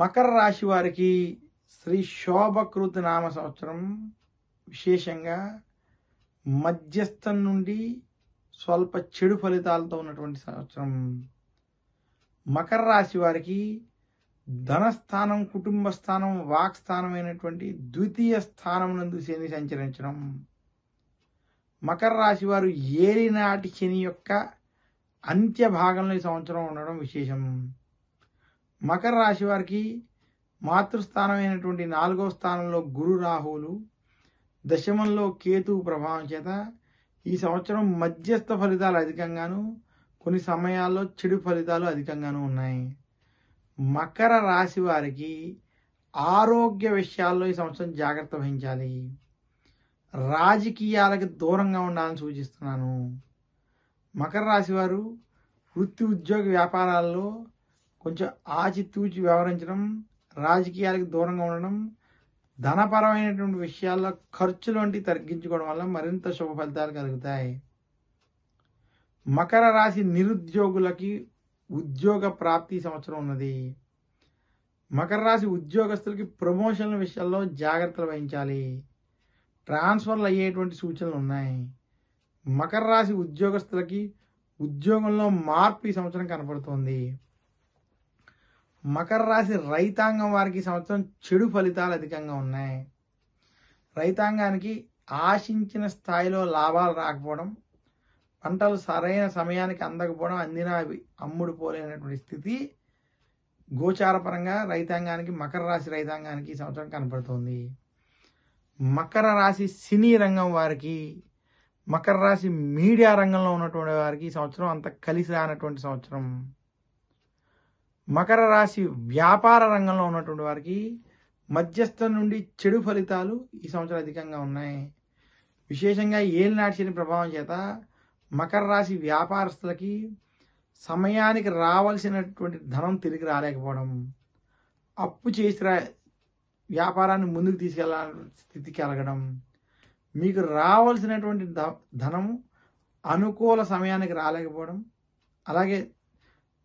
మకర రాశి వారికి శ్రీ శోభకృతి నామ సంవత్సరం విశేషంగా మధ్యస్థం నుండి స్వల్ప చెడు ఫలితాలతో ఉన్నటువంటి సంవత్సరం మకర రాశి వారికి ధనస్థానం కుటుంబ స్థానం అయినటువంటి ద్వితీయ స్థానం నందు శని సంచరించడం మకర రాశి వారు ఏలినాటి శని యొక్క అంత్య భాగంలో ఈ సంవత్సరం ఉండడం విశేషం మకర రాశి వారికి మాతృస్థానమైనటువంటి నాలుగవ స్థానంలో గురు రాహువులు దశమంలో కేతు ప్రభావం చేత ఈ సంవత్సరం మధ్యస్థ ఫలితాలు అధికంగాను కొన్ని సమయాల్లో చెడు ఫలితాలు అధికంగాను ఉన్నాయి మకర రాశి వారికి ఆరోగ్య విషయాల్లో ఈ సంవత్సరం జాగ్రత్త వహించాలి రాజకీయాలకు దూరంగా ఉండాలని సూచిస్తున్నాను మకర రాశి వారు వృత్తి ఉద్యోగ వ్యాపారాల్లో కొంచెం ఆచితూచి వ్యవహరించడం రాజకీయాలకు దూరంగా ఉండడం ధనపరమైనటువంటి విషయాల్లో ఖర్చులు వంటి తగ్గించుకోవడం వల్ల మరింత శుభ ఫలితాలు కలుగుతాయి మకర రాశి నిరుద్యోగులకి ఉద్యోగ ప్రాప్తి సంవత్సరం ఉన్నది మకర రాశి ఉద్యోగస్తులకి ప్రమోషన్ల విషయాల్లో జాగ్రత్తలు వహించాలి ట్రాన్స్ఫర్లు అయ్యేటువంటి సూచనలు ఉన్నాయి మకర రాశి ఉద్యోగస్తులకి ఉద్యోగంలో మార్పు ఈ సంవత్సరం కనపడుతోంది మకర రాశి రైతాంగం వారికి సంవత్సరం చెడు ఫలితాలు అధికంగా ఉన్నాయి రైతాంగానికి ఆశించిన స్థాయిలో లాభాలు రాకపోవడం పంటలు సరైన సమయానికి అందకపోవడం అందినా అవి అమ్ముడు పోలేనటువంటి స్థితి గోచారపరంగా రైతాంగానికి మకర రాశి రైతాంగానికి ఈ సంవత్సరం కనపడుతోంది మకర రాశి సినీ రంగం వారికి మకర రాశి మీడియా రంగంలో ఉన్నటువంటి వారికి ఈ సంవత్సరం అంత కలిసి రానటువంటి సంవత్సరం మకర రాశి వ్యాపార రంగంలో ఉన్నటువంటి వారికి మధ్యస్థం నుండి చెడు ఫలితాలు ఈ సంవత్సరం అధికంగా ఉన్నాయి విశేషంగా ఏలినాటి శని ప్రభావం చేత మకర రాశి వ్యాపారస్తులకి సమయానికి రావాల్సినటువంటి ధనం తిరిగి రాలేకపోవడం అప్పు చేసి వ్యాపారాన్ని ముందుకు తీసుకెళ్ళాల స్థితికి ఎలగడం మీకు రావాల్సినటువంటి ధనం అనుకూల సమయానికి రాలేకపోవడం అలాగే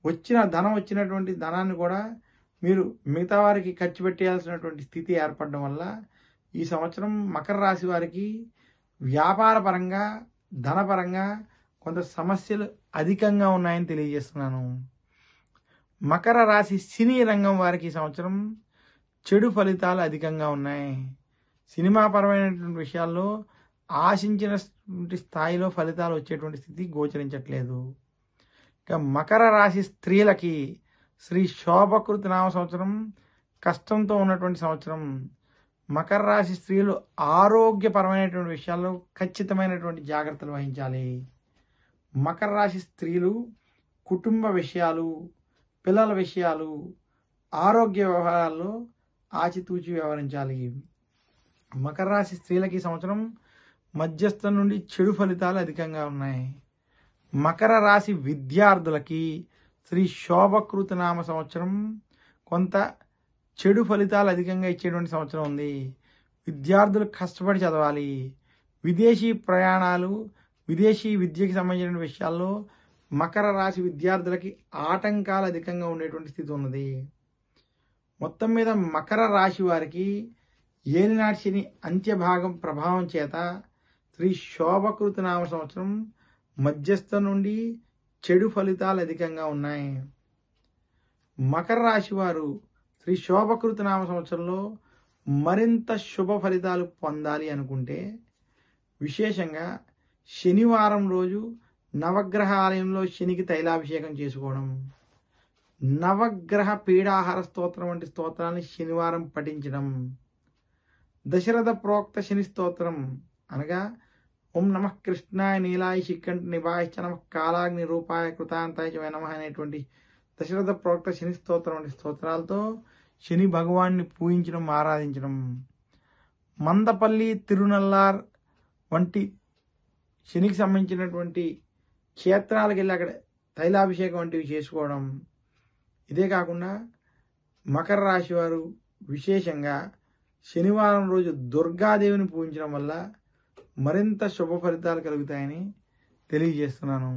వచ్చిన ధనం వచ్చినటువంటి ధనాన్ని కూడా మీరు మిగతా వారికి ఖర్చు పెట్టేయాల్సినటువంటి స్థితి ఏర్పడడం వల్ల ఈ సంవత్సరం మకర రాశి వారికి వ్యాపారపరంగా ధనపరంగా కొంత సమస్యలు అధికంగా ఉన్నాయని తెలియజేస్తున్నాను మకర రాశి సినీ రంగం వారికి ఈ సంవత్సరం చెడు ఫలితాలు అధికంగా ఉన్నాయి సినిమాపరమైనటువంటి విషయాల్లో ఆశించిన స్థాయిలో ఫలితాలు వచ్చేటువంటి స్థితి గోచరించట్లేదు ఇక మకర రాశి స్త్రీలకి శ్రీ శోభకృతి నామ సంవత్సరం కష్టంతో ఉన్నటువంటి సంవత్సరం మకర రాశి స్త్రీలు ఆరోగ్యపరమైనటువంటి విషయాల్లో ఖచ్చితమైనటువంటి జాగ్రత్తలు వహించాలి మకర రాశి స్త్రీలు కుటుంబ విషయాలు పిల్లల విషయాలు ఆరోగ్య వ్యవహారాల్లో ఆచితూచి వ్యవహరించాలి మకర రాశి స్త్రీలకి సంవత్సరం మధ్యస్థం నుండి చెడు ఫలితాలు అధికంగా ఉన్నాయి మకర రాశి విద్యార్థులకి శ్రీ నామ సంవత్సరం కొంత చెడు ఫలితాలు అధికంగా ఇచ్చేటువంటి సంవత్సరం ఉంది విద్యార్థులు కష్టపడి చదవాలి విదేశీ ప్రయాణాలు విదేశీ విద్యకి సంబంధించిన విషయాల్లో మకర రాశి విద్యార్థులకి ఆటంకాలు అధికంగా ఉండేటువంటి స్థితి ఉన్నది మొత్తం మీద మకర రాశి వారికి ఏలినాటి శని అంత్యభాగం ప్రభావం చేత శ్రీ నామ సంవత్సరం మధ్యస్థ నుండి చెడు ఫలితాలు అధికంగా ఉన్నాయి మకర రాశి వారు శ్రీ శోభకృత నామ సంవత్సరంలో మరింత శుభ ఫలితాలు పొందాలి అనుకుంటే విశేషంగా శనివారం రోజు నవగ్రహ ఆలయంలో శనికి తైలాభిషేకం చేసుకోవడం నవగ్రహ పీడాహార స్తోత్రం వంటి స్తోత్రాన్ని శనివారం పఠించడం దశరథ ప్రోక్త శని స్తోత్రం అనగా ఓం నమ కృష్ణాయ నీలాయ చిక్కంటి నిభాయశ్చ నమ కాలాగ్ని రూపాయ కృతాంతాయ నమ అనేటువంటి దశరథ ప్రోక్త శని స్తోత్రం వంటి స్తోత్రాలతో శని భగవాన్ని పూజించడం ఆరాధించడం మందపల్లి తిరునల్లార్ వంటి శనికి సంబంధించినటువంటి క్షేత్రాలకు వెళ్ళి అక్కడ తైలాభిషేకం వంటివి చేసుకోవడం ఇదే కాకుండా మకర రాశి వారు విశేషంగా శనివారం రోజు దుర్గాదేవిని పూజించడం వల్ల మరింత శుభ ఫలితాలు కలుగుతాయని తెలియజేస్తున్నాను